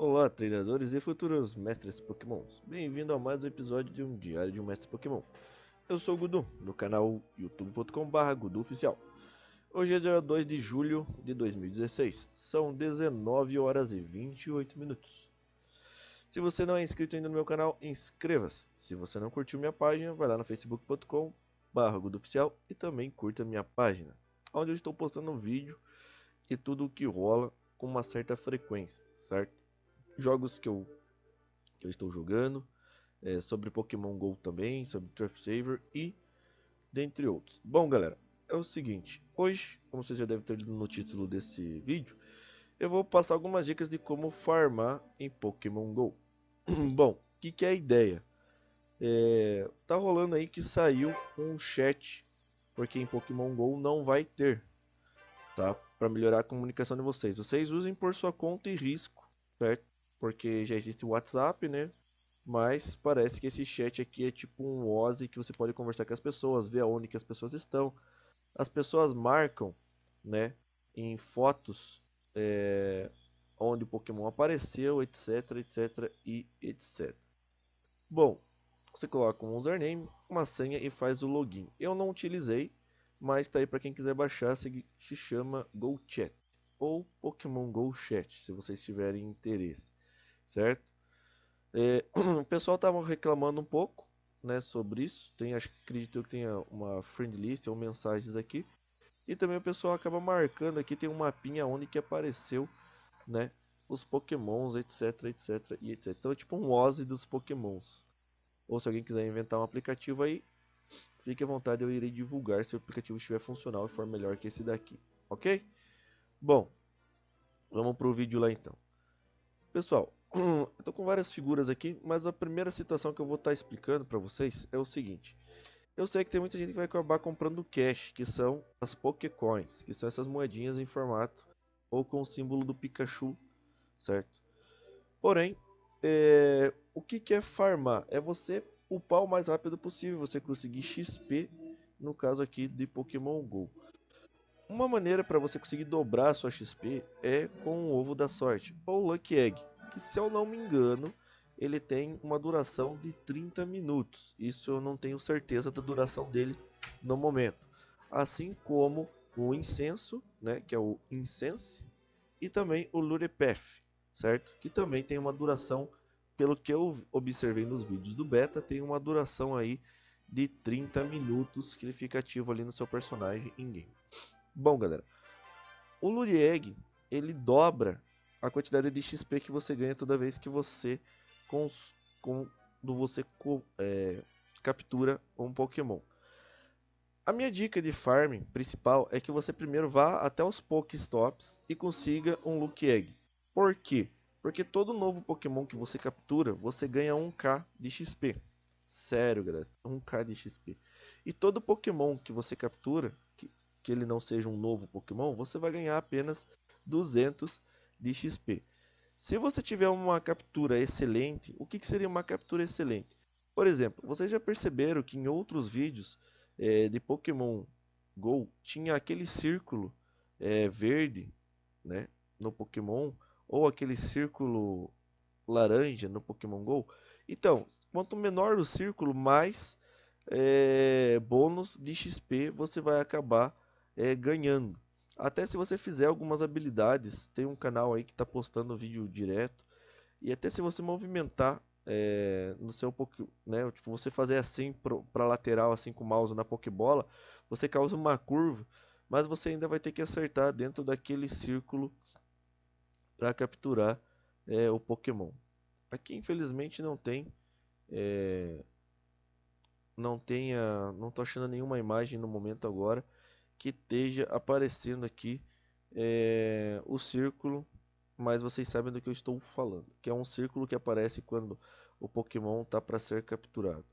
Olá, treinadores e futuros mestres pokémons. Bem-vindo a mais um episódio de um Diário de um Mestre Pokémon. Eu sou o Gudu, no canal youtube.com.br Gudu Oficial. Hoje é dia 2 de julho de 2016, são 19 horas e 28 minutos. Se você não é inscrito ainda no meu canal, inscreva-se. Se você não curtiu minha página, vai lá no facebook.com.br Gudu Oficial e também curta minha página, onde eu estou postando vídeo e tudo o que rola com uma certa frequência, certo? jogos que eu, que eu estou jogando, é, sobre Pokémon GO também, sobre Turf Saver e dentre outros. Bom, galera, é o seguinte, hoje, como vocês já devem ter lido no título desse vídeo, eu vou passar algumas dicas de como farmar em Pokémon GO. Bom, o que, que, é a ideia? É, tá rolando aí que saiu um chat, porque em Pokémon GO não vai ter, tá? Para melhorar a comunicação de vocês. Vocês usem por sua conta e risco, certo? porque já existe o WhatsApp, né? Mas parece que esse chat aqui é tipo um OSI que você pode conversar com as pessoas, ver aonde que as pessoas estão. As pessoas marcam, né, em fotos é, onde o Pokémon apareceu, etc, etc e etc. Bom, você coloca um username, uma senha e faz o login. Eu não utilizei, mas está aí para quem quiser baixar, se chama GoChat ou Pokémon GoChat, se vocês tiverem interesse certo? É, o pessoal estava reclamando um pouco, né, sobre isso. Tem, acho que acredito que tenha uma friend list ou mensagens aqui. E também o pessoal acaba marcando aqui, tem um mapinha onde que apareceu, né, os pokémons, etc, etc e etc. Então é tipo um Ozzy dos pokémons. Ou se alguém quiser inventar um aplicativo aí, fique à vontade, eu irei divulgar se o aplicativo estiver funcional e for melhor que esse daqui, ok? Bom, vamos pro vídeo lá então. Pessoal, Eu tô com várias figuras aqui, mas a primeira situação que eu vou estar tá explicando para vocês é o seguinte. Eu sei que tem muita gente que vai acabar comprando cash, que são as Pokécoins, que são essas moedinhas em formato ou com o símbolo do Pikachu, certo? Porém, é... o que, que é farmar? É você upar o mais rápido possível, você conseguir XP, no caso aqui de Pokémon GO. Uma maneira para você conseguir dobrar sua XP é com o ovo da sorte, ou Lucky Egg que se eu não me engano, ele tem uma duração de 30 minutos. Isso eu não tenho certeza da duração dele no momento. Assim como o incenso, né, que é o incense, e também o lurepef, certo? Que também tem uma duração, pelo que eu observei nos vídeos do beta, tem uma duração aí de 30 minutos que ele fica ativo ali no seu personagem em game. Bom, galera, o Lurieg, ele dobra a quantidade de XP que você ganha toda vez que você cons, quando você é, captura um Pokémon. A minha dica de farming principal é que você primeiro vá até os Pokéstops e consiga um Luke Egg. Por quê? Porque todo novo Pokémon que você captura, você ganha 1k de XP. Sério, galera, 1k de XP. E todo Pokémon que você captura, que, que ele não seja um novo Pokémon, você vai ganhar apenas 200 de XP. Se você tiver uma captura excelente, o que, que seria uma captura excelente? Por exemplo, vocês já perceberam que em outros vídeos é, de Pokémon Go tinha aquele círculo é, verde né, no Pokémon ou aquele círculo laranja no Pokémon Go. Então, quanto menor o círculo, mais é, bônus de XP você vai acabar ganhando. Até se você fizer algumas habilidades, tem um canal aí que está postando vídeo direto. E até se você movimentar é, no seu né, tipo você fazer assim para lateral assim com o mouse na Pokébola, você causa uma curva, mas você ainda vai ter que acertar dentro daquele círculo para capturar é, o Pokémon. Aqui infelizmente não tem é, não tenha não estou achando nenhuma imagem no momento agora que esteja aparecendo aqui é, o círculo, mas vocês sabem do que eu estou falando, que é um círculo que aparece quando o Pokémon está para ser capturado,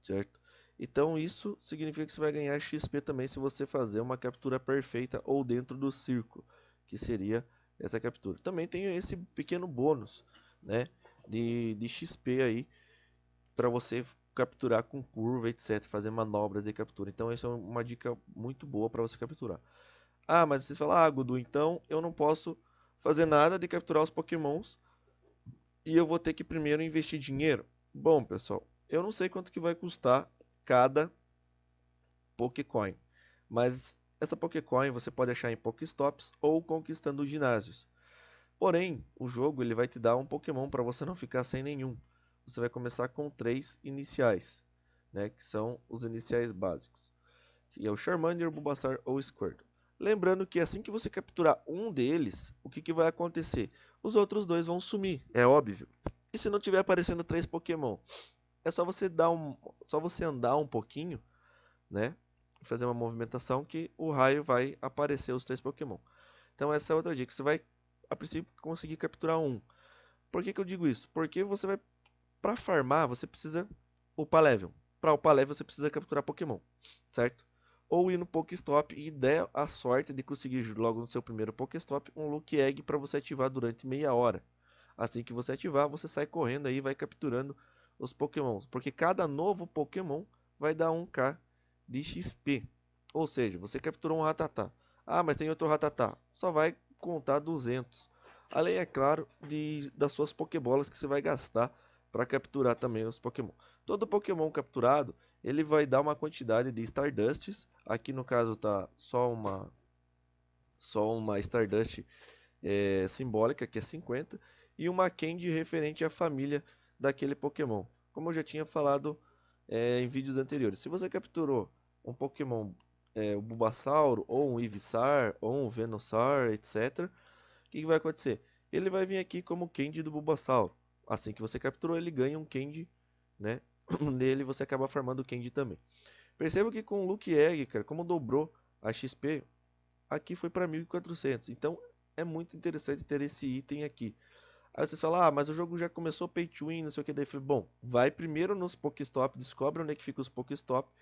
certo? Então isso significa que você vai ganhar XP também se você fazer uma captura perfeita ou dentro do círculo, que seria essa captura. Também tem esse pequeno bônus, né, de, de XP aí para você capturar com curva, etc, fazer manobras de captura. Então essa é uma dica muito boa para você capturar. Ah, mas vocês falam, ah, Gudu, então eu não posso fazer nada de capturar os pokémons e eu vou ter que primeiro investir dinheiro. Bom, pessoal, eu não sei quanto que vai custar cada Pokécoin, mas essa Pokécoin você pode achar em Pokéstops ou conquistando ginásios. Porém, o jogo ele vai te dar um Pokémon para você não ficar sem nenhum você vai começar com três iniciais, né, que são os iniciais básicos, que é o Charmander, Bulbasaur ou Squirtle. Lembrando que assim que você capturar um deles, o que, que vai acontecer? Os outros dois vão sumir, é óbvio. E se não tiver aparecendo três Pokémon, é só você dar um, só você andar um pouquinho, né, fazer uma movimentação que o raio vai aparecer os três Pokémon. Então essa é outra dica. Você vai a princípio conseguir capturar um. Por que, que eu digo isso? Porque você vai para farmar, você precisa upar level. Para upar level, você precisa capturar Pokémon, certo? Ou ir no Pokéstop e der a sorte de conseguir logo no seu primeiro Pokéstop um Luke Egg para você ativar durante meia hora. Assim que você ativar, você sai correndo aí e vai capturando os Pokémons. Porque cada novo Pokémon vai dar 1k de XP. Ou seja, você capturou um Ratatá. Ah, mas tem outro Ratatá. Só vai contar 200. Além, é claro, de, das suas Pokébolas que você vai gastar para capturar também os Pokémon. Todo Pokémon capturado, ele vai dar uma quantidade de Stardusts. Aqui no caso tá só uma só uma Stardust é, simbólica, que é 50, e uma Candy referente à família daquele Pokémon. Como eu já tinha falado é, em vídeos anteriores. Se você capturou um Pokémon, é, o Bulbasauro, ou um Ivysaur, ou um Venusaur, etc., o que, que vai acontecer? Ele vai vir aqui como Candy do Bulbasauro. Assim que você capturou, ele ganha um candy, né? Nele você acaba farmando o candy também. Perceba que com o Luke Egg, cara, como dobrou a XP, aqui foi para 1400. Então é muito interessante ter esse item aqui. Aí vocês falam, ah, mas o jogo já começou pay to win, não sei o que. Daí eu falei, bom, vai primeiro nos Stop, descobre onde é que fica os Pokéstop.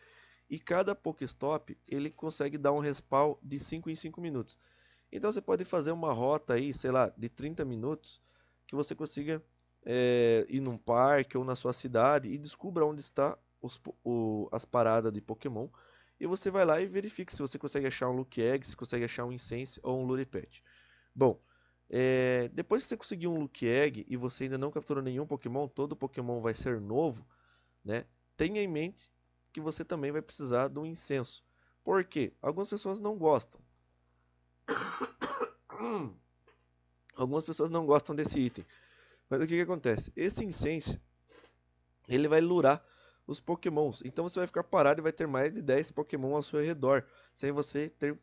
E cada Stop ele consegue dar um respawn de 5 em 5 minutos. Então você pode fazer uma rota aí, sei lá, de 30 minutos, que você consiga é, ir num parque ou na sua cidade e descubra onde está os, o, as paradas de Pokémon. E você vai lá e verifica se você consegue achar um Luke Egg, se consegue achar um Incense ou um Luripet. Bom, é, depois que você conseguir um Luke Egg e você ainda não capturou nenhum Pokémon, todo Pokémon vai ser novo, né? Tenha em mente que você também vai precisar de um incenso. Por quê? Algumas pessoas não gostam. Algumas pessoas não gostam desse item. Mas o que, que acontece? Esse incense, ele vai lurar os pokémons. Então você vai ficar parado e vai ter mais de 10 pokémon ao seu redor, sem você ter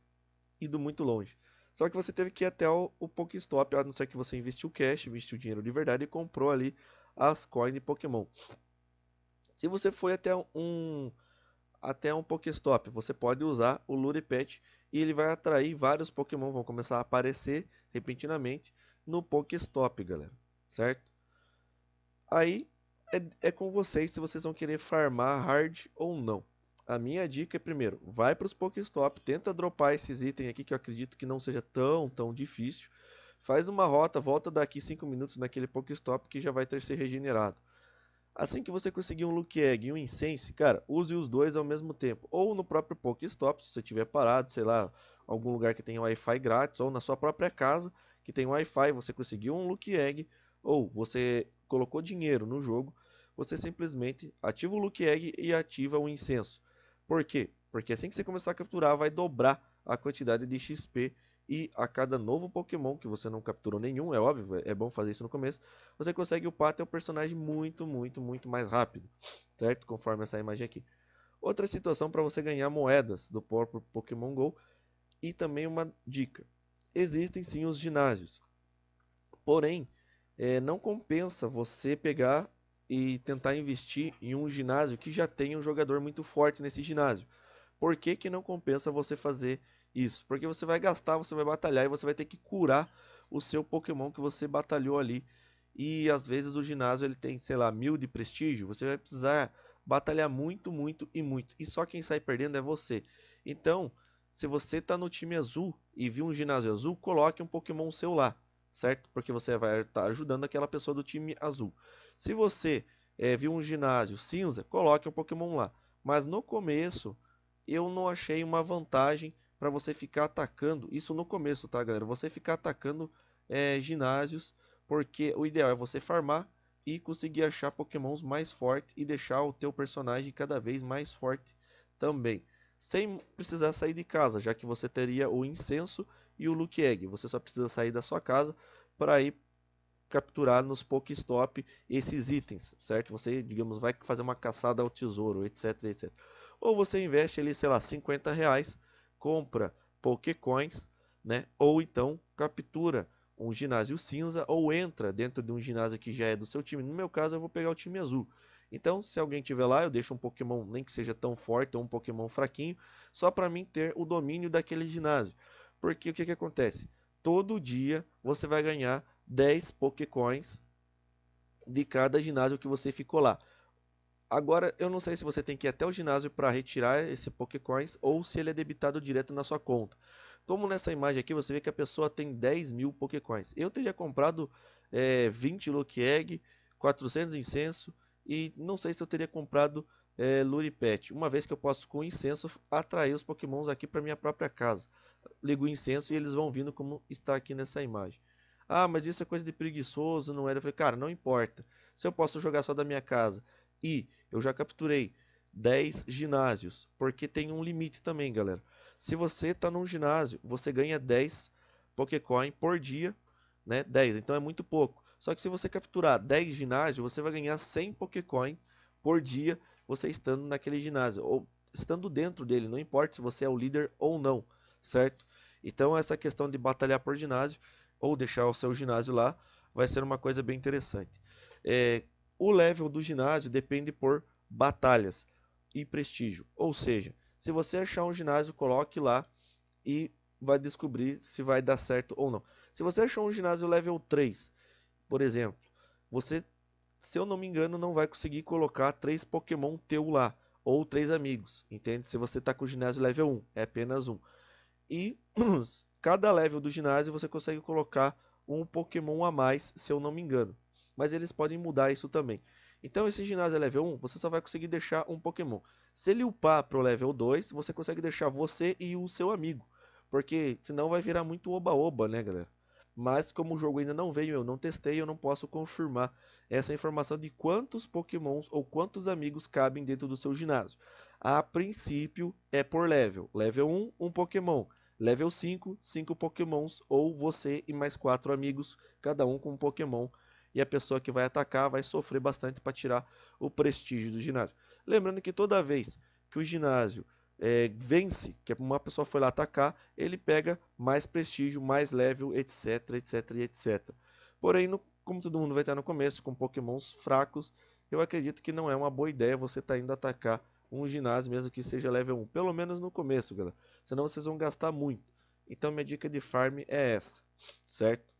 ido muito longe. Só que você teve que ir até o, o Pokéstop, a não ser que você investiu cash, investiu dinheiro de verdade e comprou ali as coins de pokémon. Se você foi até um até um Pokéstop, você pode usar o Luripet e ele vai atrair vários Pokémon, vão começar a aparecer repentinamente no Pokéstop, galera certo? Aí é, é, com vocês se vocês vão querer farmar hard ou não. A minha dica é primeiro, vai para os Pokestop, tenta dropar esses itens aqui que eu acredito que não seja tão, tão difícil. Faz uma rota, volta daqui 5 minutos naquele Pokestop que já vai ter se regenerado. Assim que você conseguir um Luke Egg e um Incense, cara, use os dois ao mesmo tempo. Ou no próprio Pokestop, se você tiver parado, sei lá, algum lugar que tem Wi-Fi grátis, ou na sua própria casa que tem Wi-Fi, você conseguiu um Luke Egg, ou você colocou dinheiro no jogo, você simplesmente ativa o look Egg e ativa o incenso. Por quê? Porque assim que você começar a capturar, vai dobrar a quantidade de XP e a cada novo Pokémon que você não capturou nenhum, é óbvio, é, é bom fazer isso no começo, você consegue upar teu personagem muito, muito, muito mais rápido, certo? Conforme essa imagem aqui. Outra situação para você ganhar moedas do próprio Pokémon GO e também uma dica. Existem sim os ginásios, porém é, não compensa você pegar e tentar investir em um ginásio que já tem um jogador muito forte nesse ginásio. Por que, que não compensa você fazer isso? Porque você vai gastar, você vai batalhar e você vai ter que curar o seu Pokémon que você batalhou ali. E às vezes o ginásio ele tem, sei lá, mil de prestígio. Você vai precisar batalhar muito, muito e muito. E só quem sai perdendo é você. Então, se você está no time azul e viu um ginásio azul, coloque um Pokémon seu lá certo? Porque você vai estar ajudando aquela pessoa do time azul. Se você é, viu um ginásio cinza, coloque um Pokémon lá. Mas no começo, eu não achei uma vantagem para você ficar atacando. Isso no começo, tá, galera? Você ficar atacando é, ginásios, porque o ideal é você farmar e conseguir achar pokémons mais fortes e deixar o teu personagem cada vez mais forte também sem precisar sair de casa, já que você teria o incenso e o look egg. Você só precisa sair da sua casa para ir capturar nos Pokestop esses itens, certo? Você, digamos, vai fazer uma caçada ao tesouro, etc, etc. Ou você investe ali, sei lá, 50 reais, compra Pokécoins, né? Ou então captura um ginásio cinza ou entra dentro de um ginásio que já é do seu time. No meu caso, eu vou pegar o time azul. Então, se alguém tiver lá, eu deixo um Pokémon nem que seja tão forte ou um Pokémon fraquinho, só para mim ter o domínio daquele ginásio. Porque o que, que acontece? Todo dia você vai ganhar 10 Pokécoins de cada ginásio que você ficou lá. Agora, eu não sei se você tem que ir até o ginásio para retirar esse Pokécoins ou se ele é debitado direto na sua conta. Como nessa imagem aqui, você vê que a pessoa tem 10 mil Pokécoins. Eu teria comprado é, eh, 20 Lucky Egg, 400 Incenso e não sei se eu teria comprado é, eh, Luripet, uma vez que eu posso com incenso atrair os pokémons aqui para minha própria casa. Ligo o incenso e eles vão vindo como está aqui nessa imagem. Ah, mas isso é coisa de preguiçoso, não era? Eu falei, cara, não importa. Se eu posso jogar só da minha casa e eu já capturei 10 ginásios, porque tem um limite também, galera. Se você está num ginásio, você ganha 10 Pokécoin por dia, né? 10, então é muito pouco. Só que se você capturar 10 ginásios, você vai ganhar 100 Pokécoin por dia, você estando naquele ginásio, ou estando dentro dele, não importa se você é o líder ou não, certo? Então essa questão de batalhar por ginásio, ou deixar o seu ginásio lá, vai ser uma coisa bem interessante. É, o level do ginásio depende por batalhas e prestígio, ou seja, se você achar um ginásio, coloque lá e vai descobrir se vai dar certo ou não. Se você achou um ginásio level 3 por exemplo, você, se eu não me engano, não vai conseguir colocar três Pokémon teu lá, ou três amigos, entende? Se você está com o ginásio level 1, é apenas um. E cada level do ginásio você consegue colocar um Pokémon a mais, se eu não me engano. Mas eles podem mudar isso também. Então esse ginásio é level 1, você só vai conseguir deixar um Pokémon. Se ele upar pro level 2, você consegue deixar você e o seu amigo. Porque senão vai virar muito oba-oba, né, galera? Mas como o jogo ainda não veio, eu não testei, eu não posso confirmar essa informação de quantos pokémons ou quantos amigos cabem dentro do seu ginásio. A princípio é por level. Level 1, um pokémon. Level 5, 5 pokémons ou você e mais 4 amigos, cada um com um pokémon e a pessoa que vai atacar vai sofrer bastante para tirar o prestígio do ginásio. Lembrando que toda vez que o ginásio é, vence, que é uma pessoa foi lá atacar, ele pega mais prestígio, mais level, etc, etc, etc. Porém, no, como todo mundo vai estar no começo, com pokémons fracos, eu acredito que não é uma boa ideia você estar tá indo atacar um ginásio, mesmo que seja level 1. Pelo menos no começo, galera. Senão vocês vão gastar muito. Então minha dica de farm é essa, certo?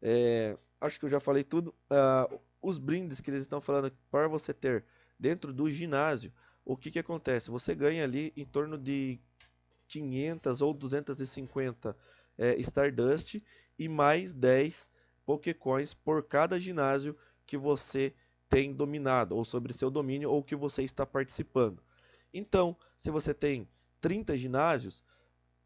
É, acho que eu já falei tudo. Ah, os brindes que eles estão falando para você ter dentro do ginásio o que, que acontece? Você ganha ali em torno de 500 ou 250 é, Stardust e mais 10 Pokécoins por cada ginásio que você tem dominado, ou sobre seu domínio, ou que você está participando. Então, se você tem 30 ginásios,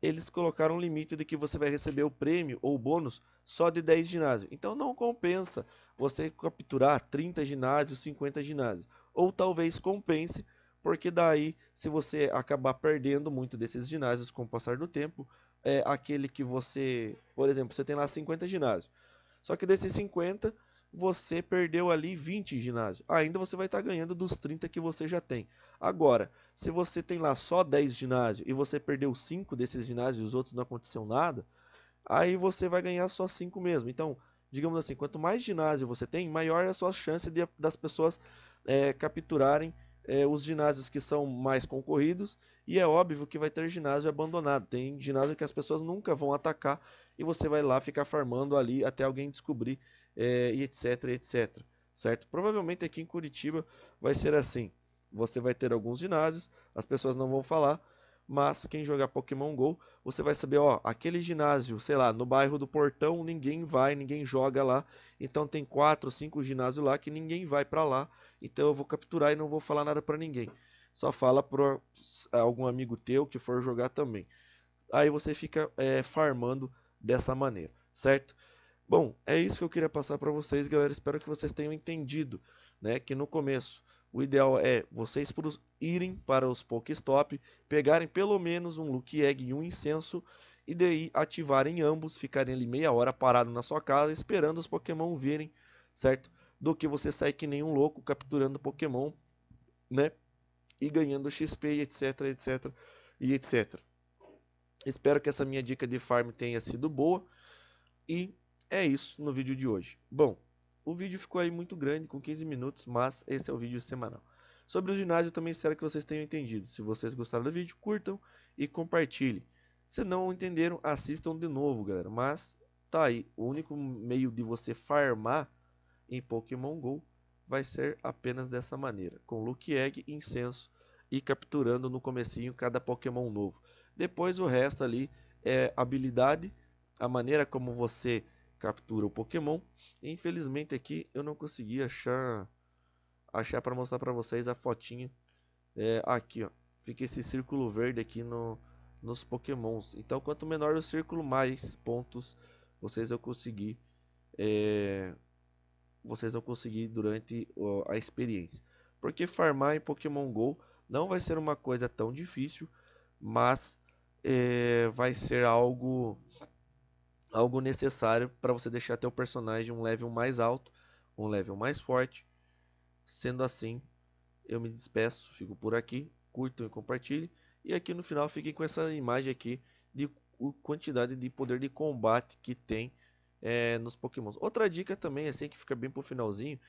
eles colocaram um limite de que você vai receber o prêmio ou o bônus só de 10 ginásios. Então não compensa você capturar 30 ginásios, 50 ginásios. Ou talvez compense, porque daí, se você acabar perdendo muito desses ginásios com o passar do tempo, é aquele que você, por exemplo, você tem lá 50 ginásios. Só que desses 50, você perdeu ali 20 ginásios. Ainda você vai estar tá ganhando dos 30 que você já tem. Agora, se você tem lá só 10 ginásios e você perdeu 5 desses ginásios e os outros não aconteceu nada, aí você vai ganhar só 5 mesmo. Então, digamos assim, quanto mais ginásio você tem, maior é a sua chance de, das pessoas é, capturarem é, os ginásios que são mais concorridos e é óbvio que vai ter ginásio abandonado. Tem ginásio que as pessoas nunca vão atacar e você vai lá ficar farmando ali até alguém descobrir é, e etc, etc. Certo? Provavelmente aqui em Curitiba vai ser assim. Você vai ter alguns ginásios, as pessoas não vão falar, mas quem jogar Pokémon GO, você vai saber, ó, aquele ginásio, sei lá, no bairro do Portão, ninguém vai, ninguém joga lá. Então tem quatro, cinco ginásios lá que ninguém vai para lá. Então eu vou capturar e não vou falar nada para ninguém. Só fala para algum amigo teu que for jogar também. Aí você fica é, farmando dessa maneira, certo? Bom, é isso que eu queria passar para vocês, galera. Espero que vocês tenham entendido, né? Que no começo o ideal é vocês irem para os Pokestop, pegarem pelo menos um Lucky Egg e um incenso e daí ativarem ambos, ficarem ali meia hora parado na sua casa esperando os Pokémon virem, certo? Do que você sair que nem um louco capturando Pokémon, né? E ganhando XP, etc, etc e etc. Espero que essa minha dica de farm tenha sido boa e é isso no vídeo de hoje. Bom, o vídeo ficou aí muito grande, com 15 minutos, mas esse é o vídeo semanal. Sobre o ginásio, também espero que vocês tenham entendido. Se vocês gostaram do vídeo, curtam e compartilhem. Se não entenderam, assistam de novo, galera. Mas tá aí, o único meio de você farmar em Pokémon GO vai ser apenas dessa maneira, com Luke Egg, Incenso e capturando no comecinho cada Pokémon novo. Depois o resto ali é habilidade, a maneira como você captura o Pokémon. E, infelizmente aqui eu não consegui achar achar para mostrar para vocês a fotinha é, aqui, ó. Fica esse círculo verde aqui no, nos Pokémons. Então, quanto menor o círculo, mais pontos vocês vão conseguir é, vocês vão conseguir durante ó, a experiência. Porque farmar em Pokémon Go não vai ser uma coisa tão difícil, mas é, vai ser algo algo necessário para você deixar teu personagem um level mais alto, um level mais forte. Sendo assim, eu me despeço, fico por aqui, curtam e compartilhem. E aqui no final fiquem com essa imagem aqui de quantidade de poder de combate que tem é, nos Pokémon. Outra dica também, assim que fica bem pro finalzinho,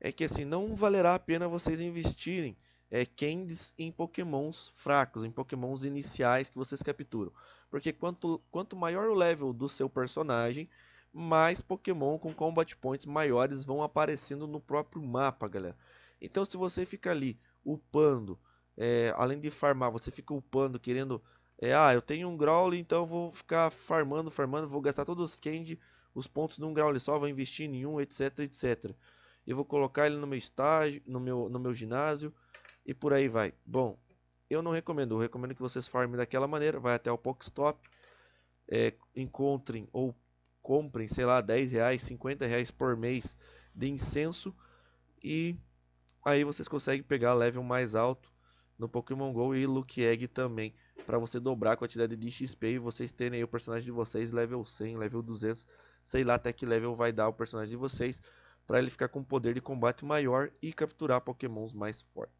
é que assim não valerá a pena vocês investirem é, candies em pokémons fracos, em pokémons iniciais que vocês capturam. Porque quanto, quanto maior o level do seu personagem, mais pokémon com combat points maiores vão aparecendo no próprio mapa, galera. Então se você fica ali upando, é, além de farmar, você fica upando, querendo... É, ah, eu tenho um Growl, então vou ficar farmando, farmando, vou gastar todos os candies, os pontos num Growl só, vou investir em um, etc, etc eu vou colocar ele no meu estágio, no meu, no meu ginásio e por aí vai. Bom, eu não recomendo, eu recomendo que vocês farmem daquela maneira, vai até o Pokestop, é, encontrem ou comprem, sei lá, 10 reais, 50 reais por mês de incenso e aí vocês conseguem pegar level mais alto no Pokémon GO e Look Egg também, para você dobrar a quantidade de XP e vocês terem o personagem de vocês level 100, level 200, sei lá até que level vai dar o personagem de vocês, para ele ficar com um poder de combate maior e capturar pokémons mais fortes.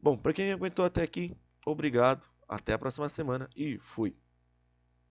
Bom, para quem aguentou até aqui, obrigado, até a próxima semana e fui!